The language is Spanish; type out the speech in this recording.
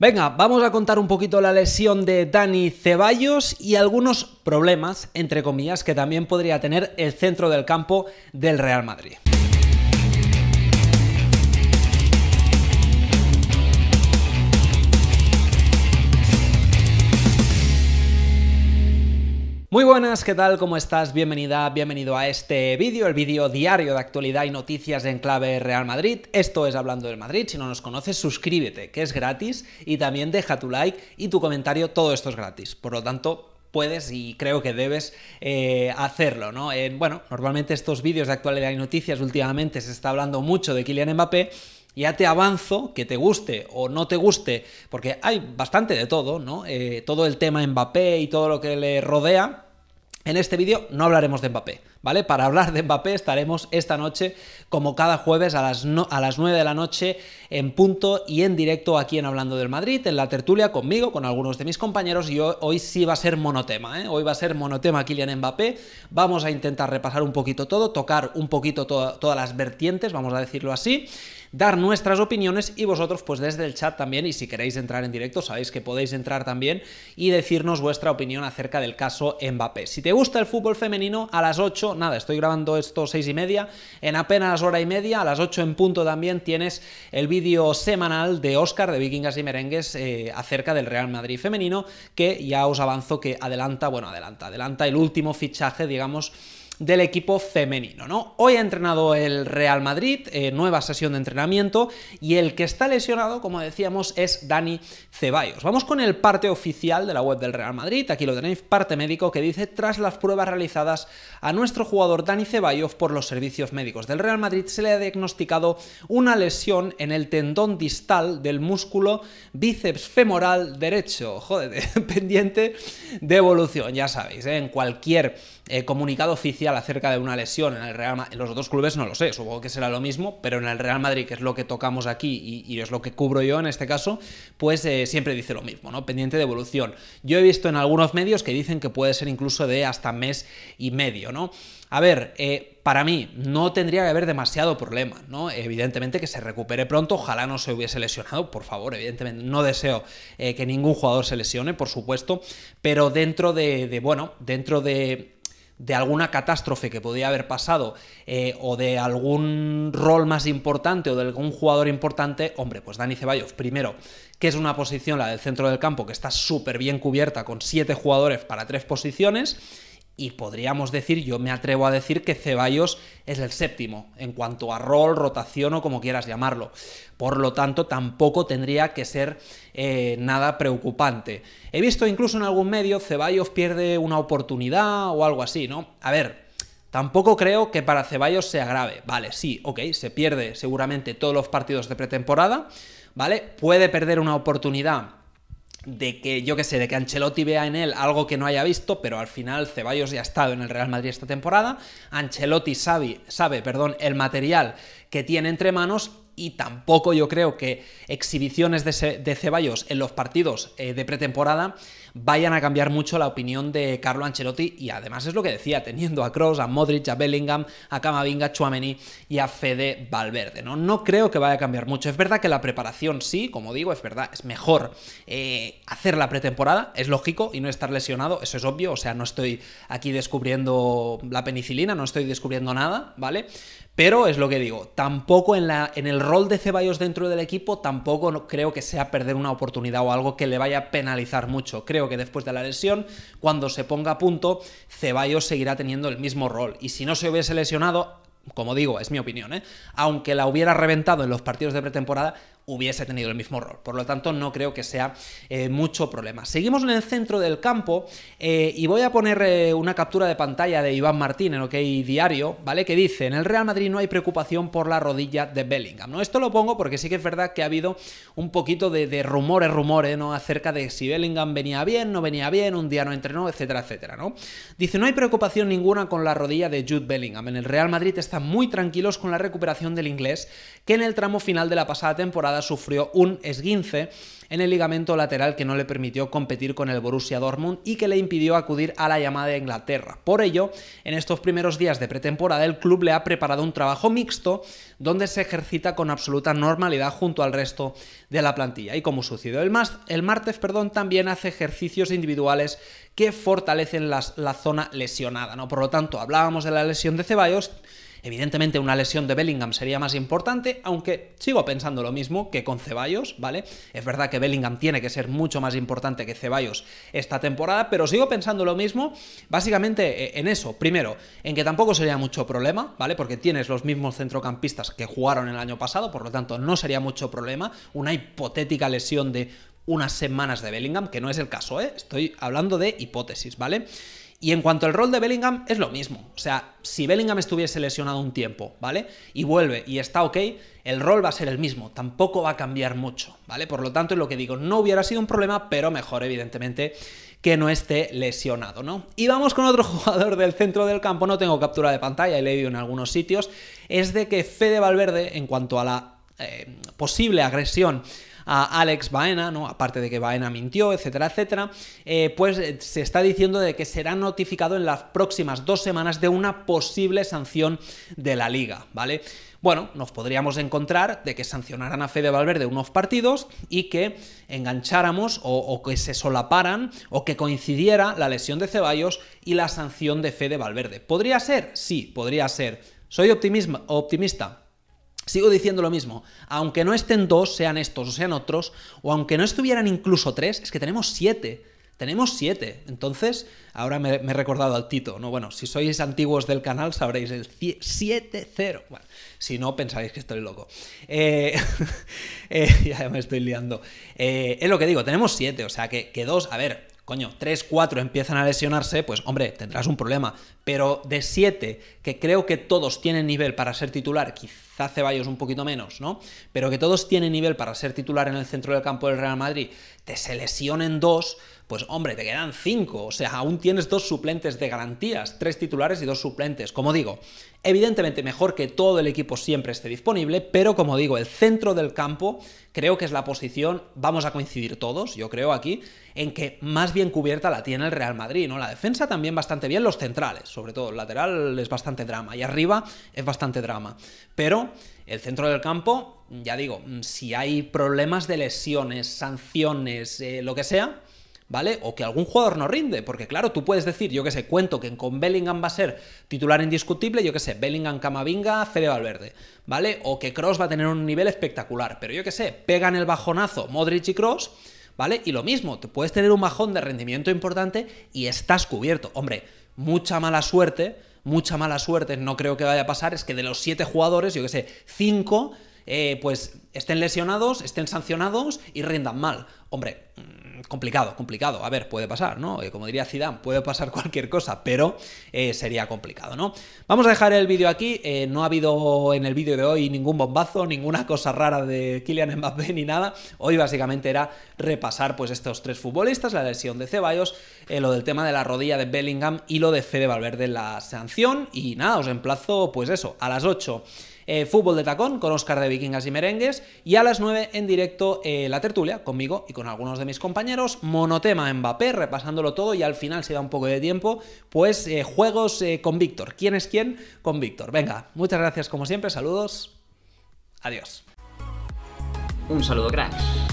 Venga, vamos a contar un poquito la lesión de Dani Ceballos y algunos problemas, entre comillas, que también podría tener el centro del campo del Real Madrid. Muy buenas, ¿qué tal? ¿Cómo estás? Bienvenida, bienvenido a este vídeo, el vídeo diario de actualidad y noticias en clave Real Madrid. Esto es Hablando del Madrid. Si no nos conoces, suscríbete, que es gratis, y también deja tu like y tu comentario. Todo esto es gratis. Por lo tanto, puedes y creo que debes eh, hacerlo, ¿no? En, bueno, normalmente estos vídeos de actualidad y noticias últimamente se está hablando mucho de Kylian Mbappé. Ya te avanzo, que te guste o no te guste, porque hay bastante de todo, ¿no? Eh, todo el tema Mbappé y todo lo que le rodea, en este vídeo no hablaremos de Mbappé, ¿vale? Para hablar de Mbappé estaremos esta noche, como cada jueves, a las, a las 9 de la noche, en punto y en directo aquí en Hablando del Madrid, en la tertulia, conmigo, con algunos de mis compañeros, y hoy, sí va a ser monotema, ¿eh? Hoy va a ser monotema Kylian Mbappé, vamos a intentar repasar un poquito todo, tocar un poquito todas las vertientes, vamos a decirlo así, dar nuestras opiniones y vosotros pues desde el chat también y si queréis entrar en directo sabéis que podéis entrar también y decirnos vuestra opinión acerca del caso Mbappé. Si te gusta el fútbol femenino a las 8 nada, estoy grabando esto seis y media, en apenas hora y media, a las 8 en punto también tienes el vídeo semanal de Oscar de Vikingas y Merengues eh, acerca del Real Madrid femenino, que ya os avanzo que adelanta, bueno, adelanta, adelanta el último fichaje, digamos, del equipo femenino, ¿no? Hoy ha entrenado el Real Madrid, eh, nueva sesión de entrenamiento, y el que está lesionado, como decíamos, es Dani Ceballos. Vamos con el parte oficial de la web del Real Madrid, aquí lo tenéis, parte médico, que dice, tras las pruebas realizadas a nuestro jugador Dani Ceballos por los servicios médicos del Real Madrid, se le ha diagnosticado una lesión en el tendón distal del músculo bíceps femoral derecho, joder, pendiente de evolución, ya sabéis, ¿eh? en cualquier eh, comunicado oficial acerca de una lesión en el Real En los otros clubes no lo sé, supongo que será lo mismo, pero en el Real Madrid, que es lo que tocamos aquí y, es lo que cubro yo en este caso, pues eh, siempre dice lo mismo, ¿no? Pendiente de evolución. Yo he visto en algunos medios que dicen que puede ser incluso de hasta mes y medio, ¿no? A ver, eh, para mí no tendría que haber demasiado problema, ¿no? Evidentemente que se recupere pronto, ojalá no se hubiese lesionado, por favor, evidentemente no deseo eh, que ningún jugador se lesione, por supuesto, pero dentro de bueno, dentro de de alguna catástrofe que podía haber pasado eh, o de algún rol más importante o de algún jugador importante, hombre, pues Dani Ceballos, primero, que es una posición, la del centro del campo, que está súper bien cubierta con siete jugadores para tres posiciones y podríamos decir, yo me atrevo a decir que Ceballos es el séptimo, en cuanto a rol, rotación o como quieras llamarlo. Por lo tanto, tampoco tendría que ser eh, nada preocupante. He visto incluso en algún medio, Ceballos pierde una oportunidad o algo así, ¿no? A ver, Tampoco creo que para Ceballos sea grave. Vale, sí, ok, se pierde seguramente todos los partidos de pretemporada, ¿vale? Puede perder una oportunidad de que, yo qué sé, de que Ancelotti vea en él algo que no haya visto, pero al final Ceballos ya ha estado en el Real Madrid esta temporada, Ancelotti sabe, sabe perdón, el material que tiene entre manos y tampoco yo creo que exhibiciones de, Ceballos en los partidos eh, de pretemporada vayan a cambiar mucho la opinión de Carlo Ancelotti y además es lo que decía, teniendo a Cross, a Modric, a Bellingham, a Camavinga, Chuameni y a Fede Valverde, ¿no? No creo que vaya a cambiar mucho. Es verdad que la preparación sí, como digo, es verdad, es mejor eh, hacer la pretemporada, es lógico, y no estar lesionado, eso es obvio, o sea, no estoy aquí descubriendo la penicilina, no estoy descubriendo nada, ¿vale? Pero es lo que digo, tampoco en, la, en el rol de Ceballos dentro del equipo, tampoco creo que sea perder una oportunidad o algo que le vaya a penalizar mucho. Creo que después de la lesión, cuando se ponga a punto, Ceballos seguirá teniendo el mismo rol. Y si no se hubiese lesionado, como digo, es mi opinión, ¿eh? aunque la hubiera reventado en los partidos de pretemporada, hubiese tenido el mismo rol, Por lo tanto, no creo que sea eh, mucho problema. Seguimos en el centro del campo eh, y voy a poner eh, una captura de pantalla de Iván Martín en OK Diario, ¿vale? Que dice, en el Real Madrid no hay preocupación por la rodilla de Bellingham, ¿no? Esto lo pongo porque sí que es verdad que ha habido un poquito de, de rumores, rumores, ¿no? Acerca de si Bellingham venía bien, no venía bien, un día no entrenó, etcétera, etcétera, ¿no? Dice, no hay preocupación ninguna con la rodilla de Jude Bellingham. En el Real Madrid están muy tranquilos con la recuperación del inglés que en el tramo final de la pasada temporada sufrió un esguince en el ligamento lateral que no le permitió competir con el Borussia Dortmund y que le impidió acudir a la llamada de Inglaterra. Por ello, en estos primeros días de pretemporada el club le ha preparado un trabajo mixto donde se ejercita con absoluta normalidad junto al resto de la plantilla. Y como sucedió el, el martes, perdón, también hace ejercicios individuales que fortalecen la zona lesionada. ¿no? Por lo tanto, hablábamos de la lesión de Ceballos Evidentemente una lesión de Bellingham sería más importante, aunque sigo pensando lo mismo que con Ceballos, ¿vale? Es verdad que Bellingham tiene que ser mucho más importante que Ceballos esta temporada, pero sigo pensando lo mismo básicamente e, en eso. Primero, en que tampoco sería mucho problema, ¿vale? Porque tienes los mismos centrocampistas que jugaron el año pasado, por lo tanto no sería mucho problema una hipotética lesión de unas semanas de Bellingham, que no es el caso, ¿eh? Estoy hablando de hipótesis, ¿vale? Y en cuanto al rol de Bellingham, es lo mismo. O sea, si Bellingham estuviese lesionado un tiempo, ¿vale? Y vuelve y está ok, el rol va a ser el mismo, tampoco va a cambiar mucho, ¿vale? Por lo tanto, es lo que digo, no hubiera sido un problema, pero mejor, evidentemente, que no esté lesionado, ¿no? Y vamos con otro jugador del centro del campo, no tengo captura de pantalla, he leído en algunos sitios, es de que Fede Valverde, en cuanto a la eh, posible agresión a Alex Baena, ¿no? aparte de que Baena mintió, etcétera, etcétera, eh, pues eh, se está diciendo de que será notificado en las próximas dos semanas de una posible sanción de la liga, ¿vale? bueno, nos podríamos encontrar de que sancionaran a Fede Valverde unos partidos y que engancháramos o, que se solaparan o que coincidiera la lesión de Ceballos y la sanción de Fede Valverde. ¿Podría ser? Sí, podría ser. ¿Soy optimista? Sigo diciendo lo mismo, aunque no estén dos, sean estos o sean otros, o aunque no estuvieran incluso tres, es que tenemos siete. Tenemos siete. Entonces, ahora me, he recordado al Tito, ¿no? Bueno, si sois antiguos del canal sabréis el 7-0. Bueno, si no, pensáis que estoy loco. Eh, eh, ya me estoy liando. Eh, es lo que digo, tenemos siete, o sea que, que dos, a ver, coño, 3, 4 empiezan a lesionarse, pues hombre, tendrás un problema. Pero de 7, que creo que todos tienen nivel para ser titular, quizá Ceballos un poquito menos, ¿no? Pero que todos tienen nivel para ser titular en el centro del campo del Real Madrid, se lesionen dos, pues hombre, te quedan cinco. O sea, aún tienes dos suplentes de garantías, tres titulares y dos suplentes. Como digo, evidentemente mejor que todo el equipo siempre esté disponible, pero como digo, el centro del campo creo que es la posición, vamos a coincidir todos, yo creo aquí, en que más bien cubierta la tiene el Real Madrid, ¿no? La defensa también bastante bien, los centrales, sobre todo el lateral es bastante drama y arriba es bastante drama. Pero el centro del campo, ya digo, mm, si hay problemas de lesiones, sanciones, eh, lo que sea, ¿vale? O que algún jugador no rinde, porque claro, tú puedes decir, yo que sé, cuento que con Bellingham va a ser titular indiscutible, yo que sé, Bellingham, Camavinga, Fede Valverde, ¿vale? O que Cross va a tener un nivel espectacular, pero yo que sé, pegan el bajonazo Modric y Cross, ¿vale? Y lo mismo, te puedes tener un bajón de rendimiento importante y estás cubierto. Hombre, mucha mala suerte mucha mala suerte, no creo que vaya a pasar, es que de los siete jugadores, yo que sé, cinco eh, pues estén lesionados, estén sancionados y rindan mal. Hombre, mm, complicado, complicado. A ver, puede pasar, ¿no? Eh, como diría Zidane, puede pasar cualquier cosa, pero eh, sería complicado, ¿no? Vamos a dejar el vídeo aquí. no ha habido en el vídeo de hoy ningún bombazo, ninguna cosa rara de Kylian Mbappé ni nada. Hoy básicamente era repasar pues estos tres futbolistas, la lesión de Ceballos, lo del tema de la rodilla de Bellingham y lo de Fede Valverde la sanción. Y nada, os emplazo pues eso, a las 8 eh, Fútbol de Tacón con Oscar de Vikingas y Merengues y a las 9 en directo eh, la tertulia conmigo y con algunos de mis compañeros, monotema Mbappé, repasándolo todo y al final si da un poco de tiempo, pues eh, juegos con Víctor. ¿Quién es quién? Con Víctor. Venga, muchas gracias como siempre, saludos. Adiós. Un saludo, cracks.